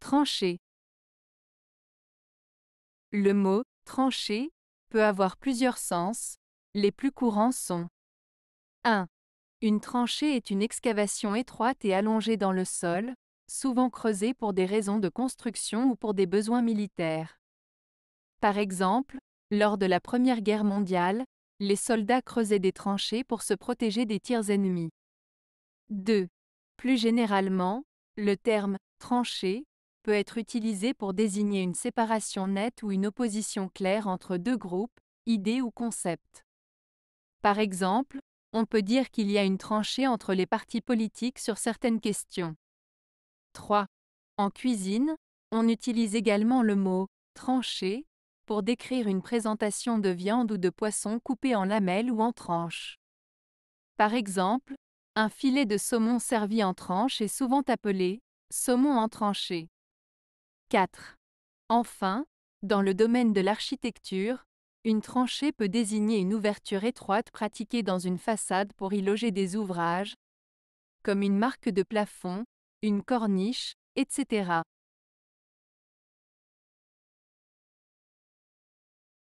tranchée Le mot trancher peut avoir plusieurs sens, les plus courants sont 1. Une tranchée est une excavation étroite et allongée dans le sol, souvent creusée pour des raisons de construction ou pour des besoins militaires. Par exemple, lors de la Première Guerre mondiale, les soldats creusaient des tranchées pour se protéger des tirs ennemis. 2. Plus généralement, le terme tranchée peut être utilisé pour désigner une séparation nette ou une opposition claire entre deux groupes, idées ou concepts. Par exemple, on peut dire qu'il y a une tranchée entre les partis politiques sur certaines questions. 3. En cuisine, on utilise également le mot tranchée pour décrire une présentation de viande ou de poisson coupée en lamelles ou en tranches. Par exemple, un filet de saumon servi en tranches est souvent appelé saumon en tranchée. 4. Enfin, dans le domaine de l'architecture, une tranchée peut désigner une ouverture étroite pratiquée dans une façade pour y loger des ouvrages, comme une marque de plafond, une corniche, etc.